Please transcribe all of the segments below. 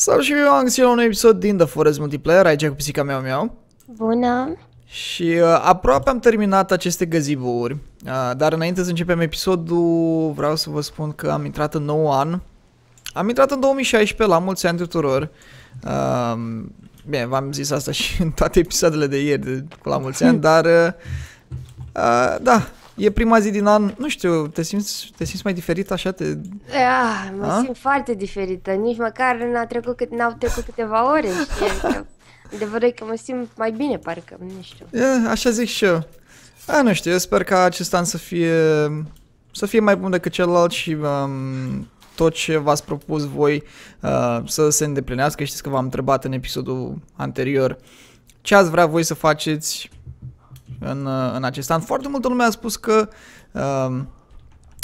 Sau și eu am găsit la un episod din The Forest Multiplayer, aici cu pisica mea meu. Bună! Și uh, aproape am terminat aceste găzibouri, uh, dar înainte să începem episodul, vreau să vă spun că am intrat în nou an. Am intrat în 2016, la mulți ani tuturor. Uh, bine, v-am zis asta și în toate episoadele de ieri, de, la mulți ani, dar... Uh, uh, da, E prima zi din an, nu știu, te simți, te simți mai diferit așa? Te... Ah, mă A? simt foarte diferită, nici măcar n-au trecut, cât, n-au trecut câteva ore, știi? Adevărul că mă simt mai bine, parcă, nu știu. E, așa zic și eu. A, nu știu, eu sper ca acest an să fie, să fie mai bun decât celălalt și um, tot ce v-ați propus voi uh, să se îndeplinească. Știți că v-am întrebat în episodul anterior ce ați vrea voi să faceți în, uh, în acest an. Foarte multă lume a spus că uh,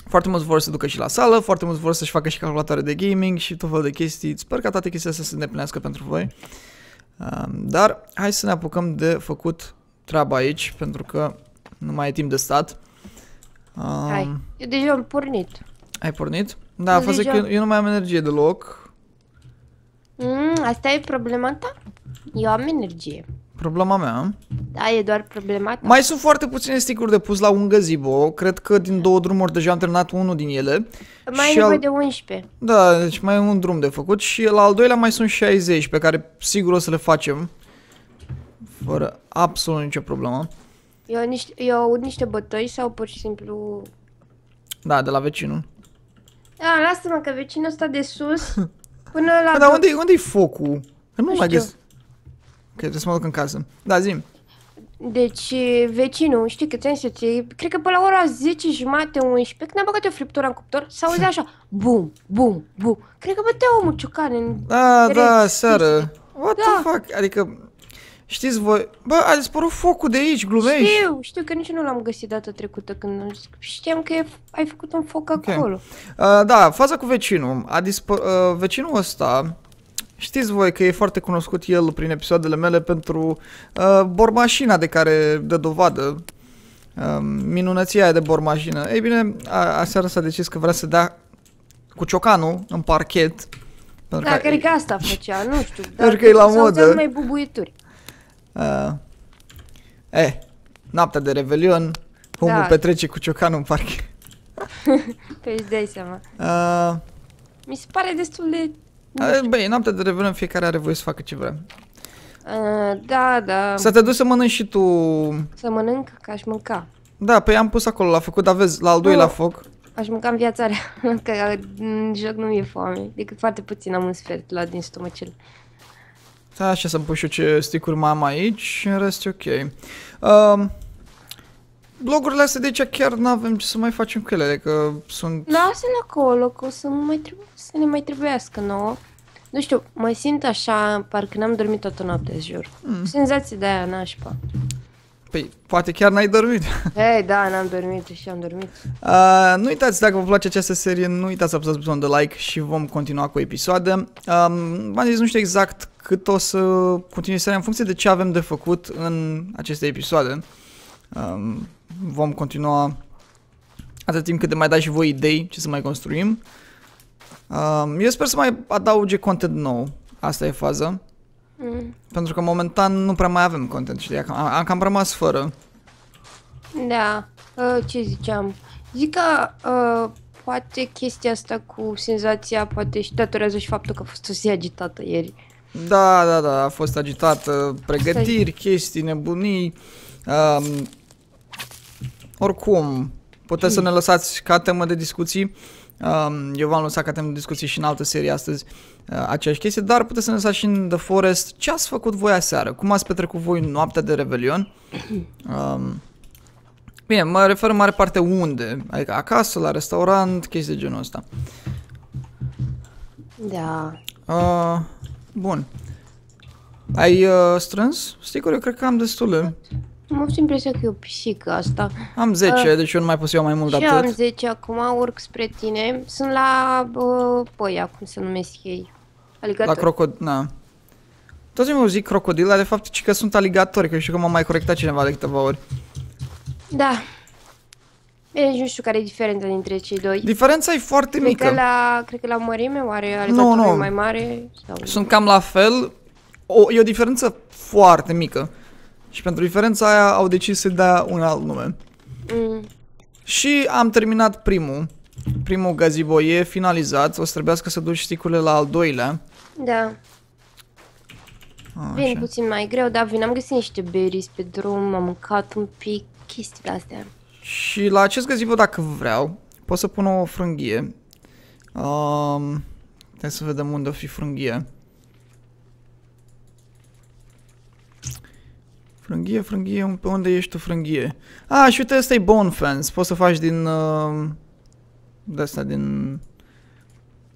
foarte mulți vor să ducă și la sală, foarte mulți vor să-și facă și calculatoare de gaming și tot felul de chestii. Sper ca toate chestiile să se îndeplinească pentru voi. Uh, dar hai să ne apucăm de făcut treaba aici, pentru că nu mai e timp de stat. Uh, hai, eu deja am pornit. Ai pornit? Da, faza că eu, eu nu mai am energie deloc. Mm, asta e problema ta? Eu am energie. Problema mea? Da, e doar problematic. Mai sunt foarte puține sticuri de pus la un gazebo. Cred că din două drumuri deja am terminat unul din ele. Mai e al... de 11. Da, deci mai e un drum de făcut și la al doilea mai sunt 60 pe care sigur o să le facem. Fără absolut nicio problemă. Eu, niște, eu aud niște bătăi sau pur și simplu... Da, de la vecinul. Da, lasă-mă că vecinul ăsta de sus până la... Păi, dar unde-i unde focul? Păi nu, nu mai găsesc. Că trebuie să mă duc în casă. Da, zi -mi. Deci, vecinul, știi câți ani să-ți iei? Cred că pe la ora 10 jumate, 11, când am băgat eu friptura în cuptor, s-a auzit așa, bum, bum, bum. Cred că bătea omul ciocan în... A, da, da, seară. What da. the fuck? Adică, știți voi, bă, a dispărut focul de aici, glumești. Știu, știu că nici nu l-am găsit data trecută când știam că ai făcut un foc okay. acolo. Uh, da, faza cu vecinul. A uh, vecinul ăsta Știți voi că e foarte cunoscut el prin episoadele mele pentru uh, bormașina de care dă dovadă. Uh, um, minunăția de bormașină. Ei bine, a, aseară s-a decis că vrea să dea cu ciocanul în parchet. Pentru da, că cred că asta făcea, nu știu. Dar că e la modă. mai bubuituri. Uh, eh, noaptea de Revelion, omul da. petrece cu ciocanul în parchet. păi își dai seama. Uh, Mi se pare destul de Băi, noaptea de revelăm, fiecare are voie să facă ce vrea. Uh, da, da. Să te duci să mănânci și tu... Să mănânc? Că aș mânca. Da, păi am pus acolo la făcut, dar vezi, la al doilea uh, foc. Aș mânca în viața rea, că uh, în joc nu mi-e foame. Decât foarte puțin am un sfert la din stomacel. Da, așa să-mi pun și eu ce sticuri mai am aici, în rest e ok. Uh, blogurile astea de aici chiar nu avem ce să mai facem cu ele, că adică sunt... Lasă-ne acolo, că o să, mai trebuie, să ne mai trebuiască nouă. Nu știu, mă simt așa, parcă n-am dormit toată noaptea, jur. Mm. Senzație de aia nașpa. Păi, poate chiar n-ai dormit. Ei, da, n-am dormit și am dormit. Uh, nu uitați, dacă vă place această serie, nu uitați să apăsați butonul de like și vom continua cu episoade. Uh, v-am zis, nu știu exact cât o să continui seria în funcție de ce avem de făcut în aceste episoade. Um, vom continua atât timp cât de mai dați și voi idei ce să mai construim. Um, eu sper să mai adauge content nou, asta e faza. Mm. Pentru că momentan nu prea mai avem content, știi, am, am cam rămas fără. Da, uh, ce ziceam? Zic că uh, poate chestia asta cu senzația poate și datorează și faptul că a fost o zi agitată ieri. Da, da, da, a fost agitată, pregătiri, chestii, nebunii. Um, oricum, puteți să ne lăsați ca temă de discuții. Um, eu v-am lăsat ca temă de discuții și în altă serie astăzi uh, aceeași chestie, dar puteți să ne lăsați și în The Forest ce ați făcut voi aseară, cum ați petrecut voi noaptea de Revelion. Um, bine, mă refer în mare parte unde, adică acasă, la restaurant, chestii de genul ăsta. Da. Uh, bun. Ai uh, strâns sticuri? Eu cred că am destule. Am avut impresia că e o pisică asta. Am 10, uh, deci eu nu mai pot să iau mai mult de atât. am 10 acum, urc spre tine. Sunt la uh, băia, cum se numesc ei. Aligator. La crocod... Na. Da. Toți mi-au zis crocodil, dar de fapt ci că sunt aligatori, că știu că m-a mai corectat cineva de câteva ori. Da. Bine, nu știu care e diferența dintre cei doi. Diferența e foarte cred mică. Că la, cred că la mărime, oare aligatorul no, no. e mai mare? Sau... Sunt cam la fel. O, e o diferență foarte mică. Și pentru diferența aia au decis să dea un alt nume. Mm. Și am terminat primul. Primul gazebo e finalizat. O să trebuiască să duci sticurile la al doilea. Da. A, Vin așa. puțin mai greu, dar vin. Am găsit niște berries pe drum, am mâncat un pic chestiile astea. Și la acest gazebo, dacă vreau, pot să pun o frânghie. Um, hai să vedem unde o fi frânghie. Frânghie, frânghie, pe unde ești tu frânghie? Ah, și uite, ăsta e bone fence. Poți să faci din... Uh, de asta din...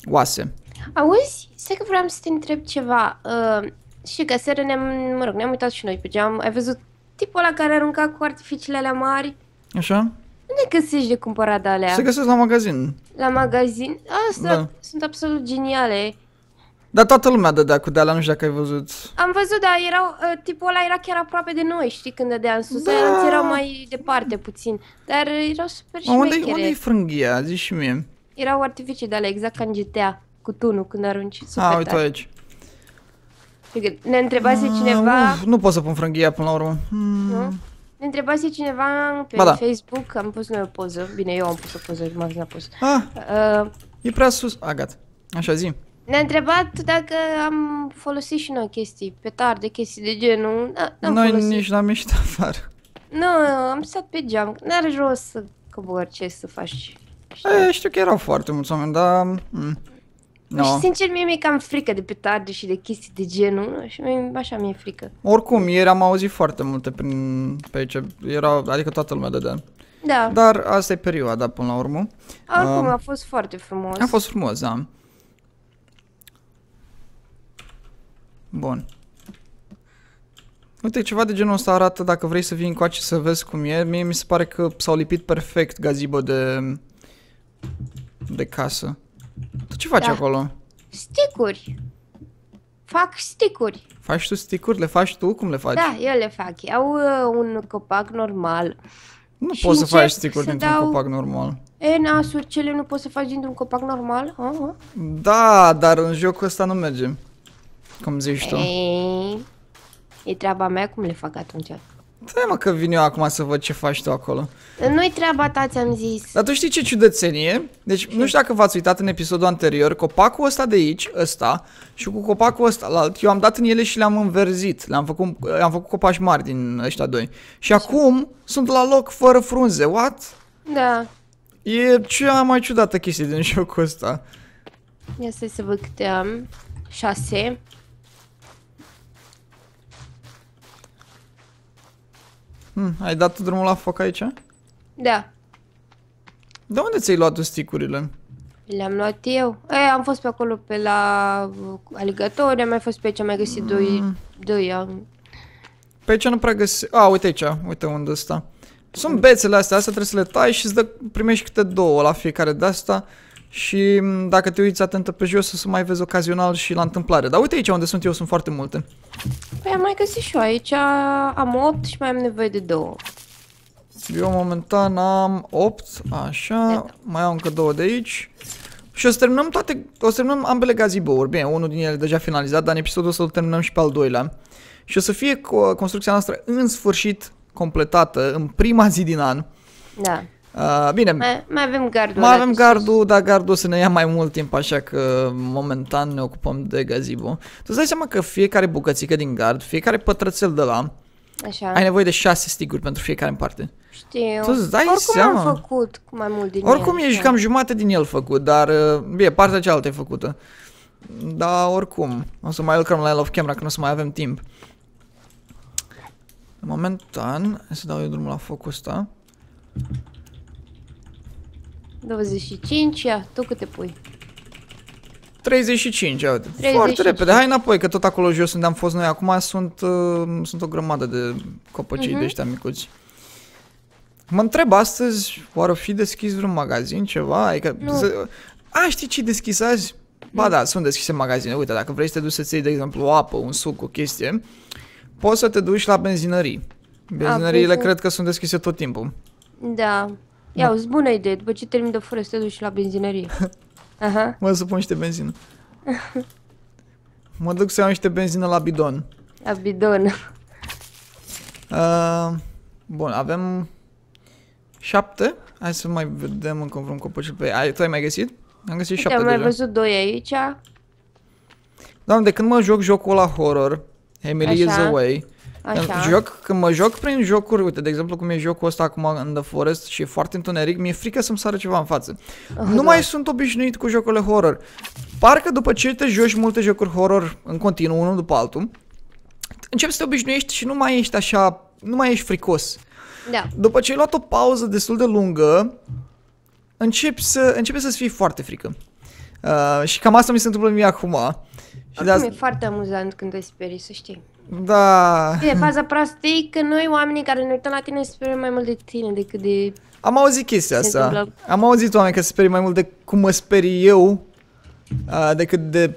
Oase. Auzi, stai că vreau să te întreb ceva. Uh, și că seara ne-am, mă rog, ne-am uitat și noi pe geam. Ai văzut tipul ăla care arunca cu artificiile alea mari? Așa? Unde găsești de cumpărat de alea? Se găsesc la magazin. La magazin? Asta da. sunt absolut geniale. Dar toată lumea dădea cu de nu știu dacă ai văzut. Am văzut, dar erau, ă, tipul ăla era chiar aproape de noi, știi, când dădea în sus. Da. Alții erau mai departe puțin. Dar erau super șmechere. unde, unde e frânghia? Zici și mie. Erau artificii de alea, exact ca în GTA, cu tunul când arunci super A, uite aici. Ne întrebase ah, cineva... Uf, nu pot să pun frânghia până la urmă. Hmm. Nu? Ne întrebase cineva pe ba da. Facebook, am pus noi o poză. Bine, eu am pus o poză, m-am pus. Ah, uh, e prea sus. A, gata. Așa, zi. Ne-a întrebat dacă am folosit și noi chestii, petarde, chestii de genul. Da, Noi folosit. nici n-am ieșit afară. Nu, am stat pe geam. N-are rost să cobor ce să faci. Știu. E, știu că erau foarte mulți oameni, dar... Mm. No. Și sincer, mie mi-e cam frică de petarde și de chestii de genul și mie, așa mi-e frică. Oricum, ieri am auzit foarte multe prin, pe aici, era, adică toată lumea dădea. Da. Dar asta e perioada până la urmă. Oricum, uh, um, a fost foarte frumos. A fost frumos, da. Bun. Uite, ceva de genul ăsta arată dacă vrei să vii încoace să vezi cum e. Mie mi se pare că s-au lipit perfect gazibă de... de casă. Tu ce faci da. acolo? Sticuri. Fac sticuri. Faci tu sticuri? Le faci tu? Cum le faci? Da, eu le fac. Au uh, un copac normal. Nu poți să faci sticuri dintr-un dau... copac normal. E, nasuri, cele nu poți să faci dintr-un copac normal? Uh-huh. Da, dar în jocul ăsta nu mergem. Cum zici tu? Ei, e treaba mea, cum le fac atunci? Stai mă, că vin eu acum să văd ce faci tu acolo. Nu-i treaba ta, ți-am zis. Dar tu știi ce ciudățenie? Deci, ce? nu știu dacă v-ați uitat în episodul anterior, copacul ăsta de aici, ăsta, și cu copacul ăsta la alt, eu am dat în ele și le-am înverzit. Le-am făcut, am făcut copaci mari din ăștia doi. Și acum sunt la loc fără frunze. What? Da. E cea mai ciudată chestie din jocul ăsta. Ia să, să văd câte am. 6. Hmm, ai dat drumul la foc aici? Da. De unde ți-ai luat tu sticurile? Le-am luat eu. E, am fost pe acolo pe la aligatori, am mai fost pe aici, am mai găsit mm. doi, hmm. doi am... Pe aici nu prea găsi... A, uite aici, uite unde ăsta. Sunt bețele astea, astea trebuie să le tai și îți dă, primești câte două la fiecare de asta și dacă te uiți atentă pe jos o să mai vezi ocazional și la întâmplare. Dar uite aici unde sunt eu, sunt foarte multe. Păi am mai găsit și eu aici, am 8 și mai am nevoie de 2. Eu momentan am 8, așa, da. mai am încă 2 de aici. Și o să terminăm toate, o să terminăm ambele gazebo Bine, unul din ele deja finalizat, dar în episodul o să terminăm și pe al doilea. Și o să fie construcția noastră în sfârșit completată în prima zi din an. Da. Uh, bine, mai, mai avem gardul. Mai avem gardul, dar gardul să ne ia mai mult timp, așa că momentan ne ocupăm de gazibo. Tu îți dai seama că fiecare bucățică din gard, fiecare pătrățel de la, Așa. Ai nevoie de șase stiguri pentru fiecare în parte. Știu. Tu dai Oricum seama. am făcut mai mult din Oricum el, ești așa. Da. cam jumate din el făcut, dar uh, bine, partea cealaltă e făcută. Dar oricum, o să mai lucrăm la el off camera, că nu o să mai avem timp. Momentan, să dau eu drumul la focul ăsta. 25, ia, tu câte pui? 35, ia uite. 35. Foarte repede. Hai înapoi, că tot acolo jos unde am fost noi acum sunt, uh, sunt o grămadă de copăcii uh-huh. de ăștia micuți. Mă întreb astăzi, oare fi deschis vreun magazin, ceva? Adică, nu. Să... A, știi ce deschis azi? Ba da, sunt deschise magazine. Uite, dacă vrei să te duci să-ți iei, de exemplu, o apă, un suc, o chestie, poți să te duci la benzinării. Benzinăriile cred că sunt deschise tot timpul. Da. Ia, o bună idee, după ce termin de fură te duci la benzinărie. Aha. Mă să pun niște benzină. mă duc să iau niște benzină la bidon. La bidon. Uh, bun, avem șapte. Hai să mai vedem încă vreun copăcel pe ai, Tu ai mai găsit? Am găsit Uite, șapte am mai deja. văzut doi aici. Doamne, de când mă joc jocul la horror, Emily Așa. is away, Așa. joc, când mă joc prin jocuri, uite, de exemplu cum e jocul ăsta acum în The Forest și e foarte întuneric, mi-e frică să-mi sară ceva în față. Oh, nu da. mai sunt obișnuit cu jocurile horror. Parcă după ce te joci multe jocuri horror în continuu, unul după altul, începi să te obișnuiești și nu mai ești așa, nu mai ești fricos. Da. După ce ai luat o pauză destul de lungă, începi să, începi să-ți fii foarte frică. Uh, și cam asta mi se întâmplă mie acum. Și de e foarte amuzant când te sperii, să știi. Da. E, faza proastă e că noi oamenii care ne uităm la tine sperăm mai mult de tine decât de... Am auzit chestia asta. Am auzit oameni că se sperie mai mult de cum mă sperii eu uh, decât de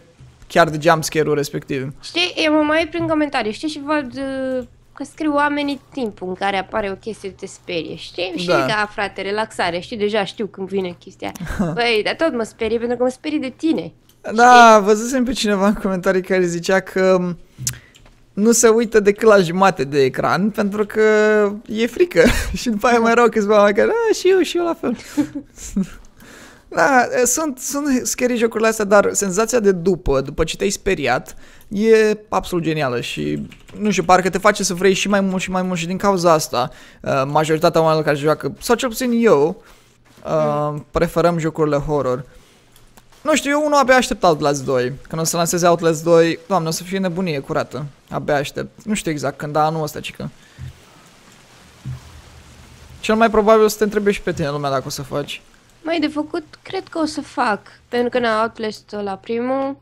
chiar de jumpscare-ul respectiv. Știi, eu mă mai prin comentarii, știi, și văd uh, că scriu oamenii timpul în care apare o chestie de te sperie, știi? Și da. da, frate, relaxare, știi, deja știu când vine chestia. Băi, dar tot mă sperie pentru că mă sperie de tine. Da, știi? văzusem pe cineva în comentarii care zicea că um, nu se uită decât la jumate de ecran pentru că e frică și după aia mai rău câțiva mai care, a, da, și eu, și eu la fel. da, sunt, sunt scary jocurile astea, dar senzația de după, după ce te-ai speriat, e absolut genială și, nu știu, parcă te face să vrei și mai mult și mai mult și din cauza asta, uh, majoritatea oamenilor care joacă, sau cel puțin eu, uh, mm. preferăm jocurile horror. Uh, nu știu, eu unul abia aștept Outlast 2. Când o să lanseze Outlast 2, doamne, o să fie nebunie curată. Abia aștept. Nu știu exact când, dar anul ăsta, cică. Cel mai probabil o să te întrebi și pe tine lumea dacă o să faci. Mai de făcut, cred că o să fac. Pentru că n-a Outlast la primul,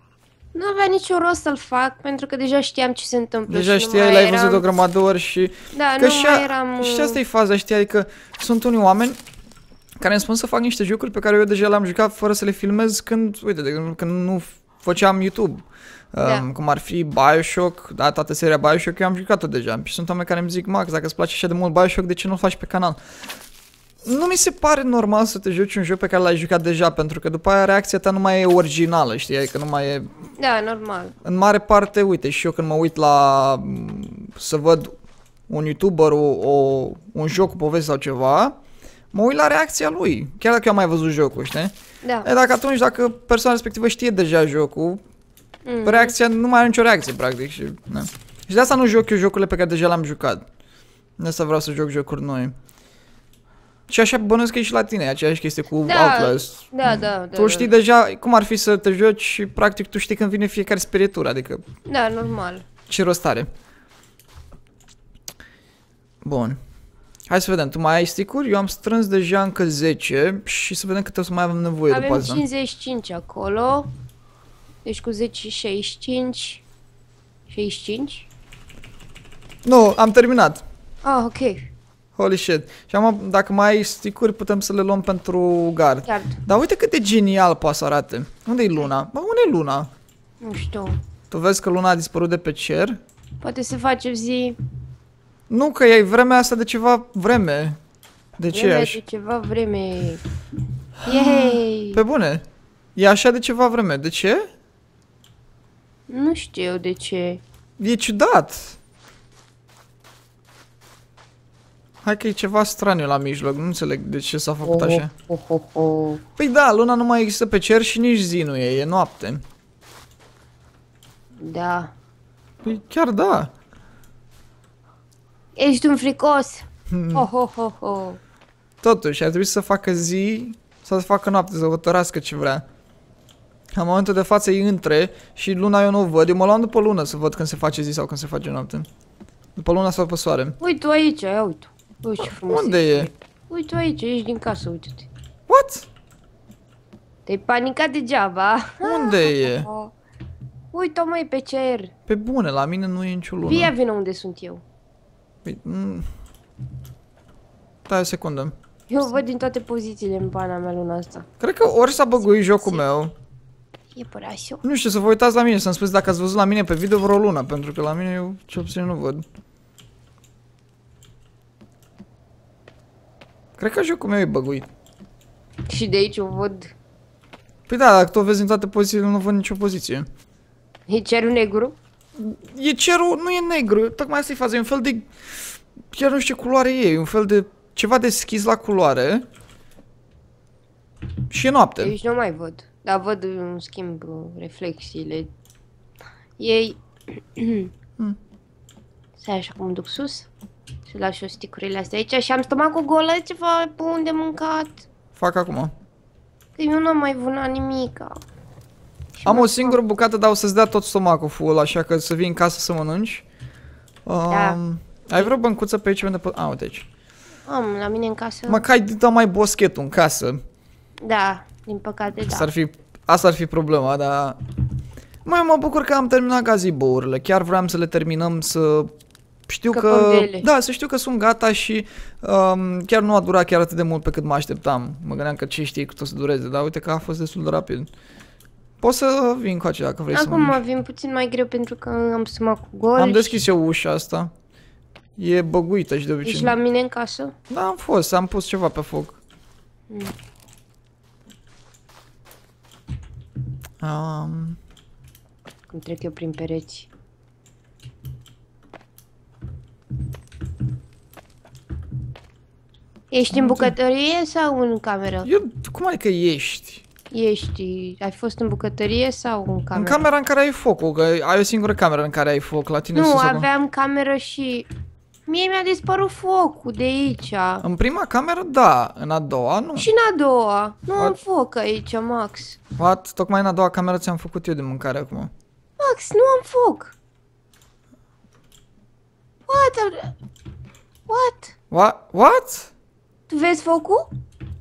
nu avea niciun rost să-l fac, pentru că deja știam ce se întâmplă. Deja știai, l-ai eram... văzut o grămadă ori și... Da, că nu și mai eram... Și asta e faza, știi, adică sunt unii oameni care îmi spun să fac niște jocuri pe care eu deja le-am jucat fără să le filmez când, uite, de, când nu făceam YouTube. Da. Um, cum ar fi Bioshock, da, toată seria Bioshock, eu am jucat-o deja. Și sunt oameni care îmi zic, Max, dacă îți place așa de mult Bioshock, de ce nu-l faci pe canal? Nu mi se pare normal să te joci un joc pe care l-ai jucat deja, pentru că după aia reacția ta nu mai e originală, știi? Adică nu mai e... Da, normal. În mare parte, uite, și eu când mă uit la... Mm, să văd un YouTuber, o, o, un joc cu poveste sau ceva, mă uit la reacția lui. Chiar dacă eu am mai văzut jocul, știi? Da. E, dacă atunci, dacă persoana respectivă știe deja jocul, mm. reacția nu mai are nicio reacție, practic. Și, da. și de asta nu joc eu jocurile pe care deja le-am jucat. De asta vreau să joc jocuri noi. Și așa bănuiesc că e și la tine, aceeași chestie cu da, Outlast. Da, da, da. Tu da. știi da. deja cum ar fi să te joci și practic tu știi când vine fiecare speritură, adică... Da, normal. Ce rost are. Bun. Hai să vedem, tu mai ai sticuri? Eu am strâns deja încă 10 și să vedem cât o să mai avem nevoie avem după asta. Avem 55 acolo. Deci cu 10 65. 65? Nu, am terminat. Ah, ok. Holy shit. Și am, dacă mai ai sticuri, putem să le luăm pentru gard. gard. Dar uite cât de genial poate să arate. Unde-i Luna? Bă, unde-i Luna? Nu știu. Tu vezi că Luna a dispărut de pe cer? Poate să facem zi nu, că e vremea asta de ceva vreme. De ce e așa? de ceva vreme. Yay! Pe bune. E așa de ceva vreme. De ce? Nu știu de ce. E ciudat. Hai că e ceva straniu la mijloc, nu înțeleg de ce s-a făcut oh, așa. Oh, oh, păi da, luna nu mai există pe cer și nici zi nu e, e noapte. Da. Păi chiar da. Ești un fricos. Hmm. Ho, ho, ho, Totuși, ar trebui să facă zi sau să facă noapte, să hotărască ce vrea. La momentul de față îi între și luna eu nu o văd. Eu mă luam după lună să văd când se face zi sau când se face noapte. După luna sau pe soare. Uite aici, ia uite. Uite ce frumos Unde e? Uite-o aici, ești din casă, uite-te. What? Te-ai panicat degeaba. Unde e? Uite-o măi pe cer. Pe bune, la mine nu e nicio lună. Via vină unde sunt eu. Păi, mm, Stai o secundă. Eu văd din toate pozițiile în pana mea luna asta. Cred că ori s-a băguit jocul meu. E părașu. Nu știu, să vă uitați la mine, să-mi spuneți dacă ați văzut la mine pe video vreo lună, pentru că la mine eu ce puțin nu văd. Cred că jocul meu e băguit. Și de aici o văd. Păi da, dacă tu o vezi în toate pozițiile, nu văd nicio poziție. E cerul negru? e cerul, nu e negru, tocmai asta e faza, e un fel de, chiar nu știu ce culoare e, e un fel de ceva deschis la culoare și e noapte. Deci nu mai văd, dar văd în schimb reflexiile. Ei, hmm. să stai așa cum duc sus și las și sticurile astea aici și am stomacul golă ceva pe unde mâncat. Fac acum. Că păi eu nu am mai vânat nimica. Am o singură bucată, dar o să-ți dea tot stomacul full, așa că să vii în casă să mănânci. Um, da. Ai vreo băncuță pe aici unde pot? A, uite aici. Am, la mine în casă. Mă, că ai mai boschetul în casă. Da, din păcate, da. Ar fi, asta ar fi problema, dar... Mai mă bucur că am terminat gazibourile. Chiar vreau să le terminăm să știu că, că da, să știu că sunt gata și um, chiar nu a durat chiar atât de mult pe cât mă așteptam. Mă gândeam că ce știi cât o să dureze, dar uite că a fost destul de rapid. Poți să vin cu acela dacă vrei Acum să Acum vin puțin mai greu pentru că am sumat cu gol. Am deschis eu ușa asta. E băguită și de obicei. Ești la mine în casă? Da, am fost, am pus ceva pe foc. Mm. Um... Cum trec eu prin pereți. Ești în bucătărie sau în cameră? Eu, cum adică ești? ești? Ai fost în bucătărie sau în cameră? În camera în care ai focul, că ai o singură cameră în care ai foc, la tine Nu, sus, aveam cameră și... Mie mi-a dispărut focul de aici. În prima cameră, da. În a doua, nu. Și în a doua. Nu What? am foc aici, Max. What? Tocmai în a doua cameră ți-am făcut eu de mâncare acum. Max, nu am foc. What? What? What? What? Tu vezi focul?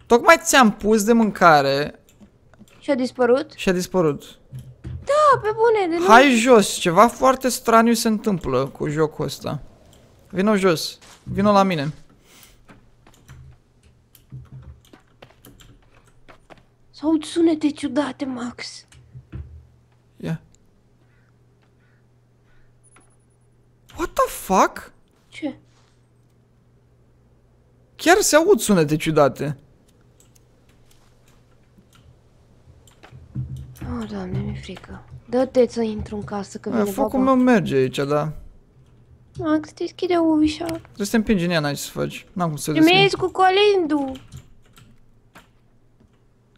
Tocmai ți-am pus de mâncare și a dispărut? Și a dispărut. Da, pe bune, de Hai nu... jos, ceva foarte straniu se întâmplă cu jocul ăsta. Vino jos, vino la mine. Sau sunete ciudate, Max. Ia. Yeah. What the fuck? Ce? Chiar se aud sunete ciudate. doamne, mi-e frică. Dă-te să intru în casă, că vine Focul meu merge aici, da. Max, deschide ușa. Trebuie să te împingi în ea, n-ai ce să faci. N-am cum să deschid. cu colindu.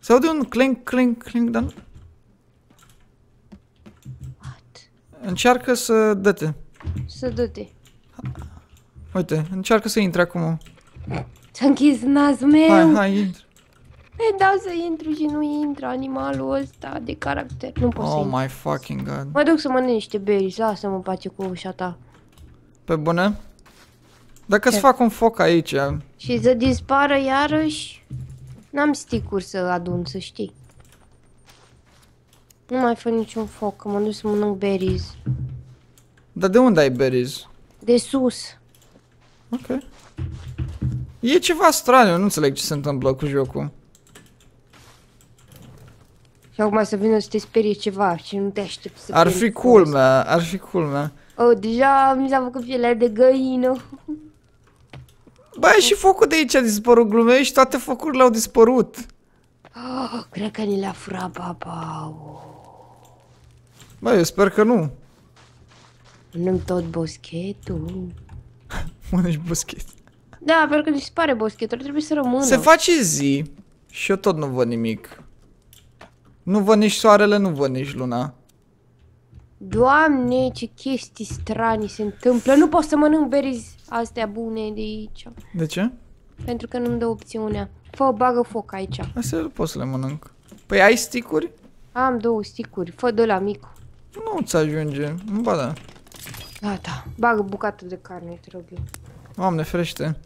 Se aude un clink, clink, clink, dar nu... What? Încearcă să dă-te. Să dă-te. Uite, încearcă să intre acum. Ți-a închis nasul meu. Hai, hai, intră. E, da, să intru și nu intră animalul ăsta de caracter. Nu pot Oh my fucking god. Mă duc să mănânc niște berries, lasă-mă pace cu ușa ta. Pe bune? Dacă să fac un foc aici... Și să dispară iarăși... N-am sticuri să adun, să știi. Nu mai fac niciun foc, că mă duc să mănânc berries. Dar de unde ai berries? De sus. Ok. E ceva straniu, nu înțeleg ce se întâmplă cu jocul. Și acum să vină să te sperie ceva și nu te aștept să Ar fi culmea, cool, ar fi culmea. Cool, oh, deja mi s-a făcut pielea de găină. Băi, și focul de aici a dispărut glumești și toate focurile au dispărut. Oh, cred că ni le-a furat baba. Bă, eu sper că nu. Mănânc tot boschetul. Mănânci boschet. Da, pentru că dispare boschetul, trebuie să rămână. Se face zi și eu tot nu văd nimic. Nu văd nici soarele, nu văd nici luna. Doamne, ce chestii strani se întâmplă. Nu pot să mănânc berizi astea bune de aici. De ce? Pentru că nu-mi dă opțiunea. Fă, bagă foc aici. Asta nu pot să le mănânc. Păi ai sticuri? Am două sticuri. Fă de la mic. Nu ți ajunge. Nu bada. da. Gata. Bagă bucată de carne, te rog eu. Doamne, frește.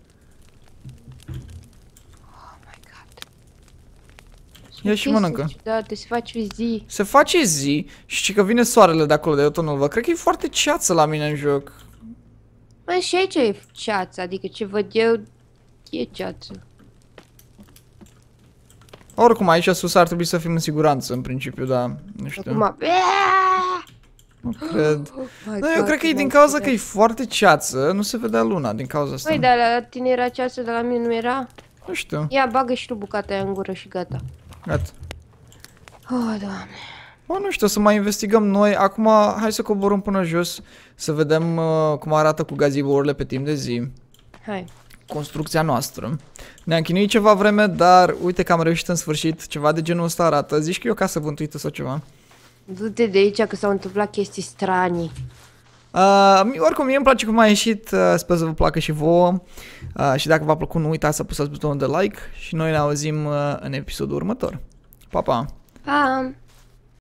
Ia și mănâncă. Da, te se face zi. Se face zi și că vine soarele de acolo, de eu tot nu văd. Cred că e foarte ceață la mine în joc. Bă, păi și aici e ceață, adică ce văd eu e ceață. Oricum, aici sus ar trebui să fim în siguranță, în principiu, dar nu știu. Acum, nu cred. Oh no, da, God, eu cred că e din cauza că e foarte ceață, nu se vedea luna din cauza asta. Păi, dar la tine era ceață, dar la mine nu era? Nu știu. Ia, bagă și tu bucata aia în gură și gata. Gata. Oh, doamne. Bă, nu știu, să mai investigăm noi. Acum, hai să coborăm până jos, să vedem uh, cum arată cu gazibourile pe timp de zi. Hai. Construcția noastră. Ne-am chinuit ceva vreme, dar uite că am reușit în sfârșit. Ceva de genul ăsta arată. Zici că e o casă vântuită sau ceva? Du-te de aici că s-au întâmplat chestii stranii. Uh, oricum, mie îmi place cum a ieșit, uh, sper să vă placă și vouă uh, și dacă v-a plăcut, nu uitați să apăsați butonul de like și noi ne auzim uh, în episodul următor. Pa, pa! Pa!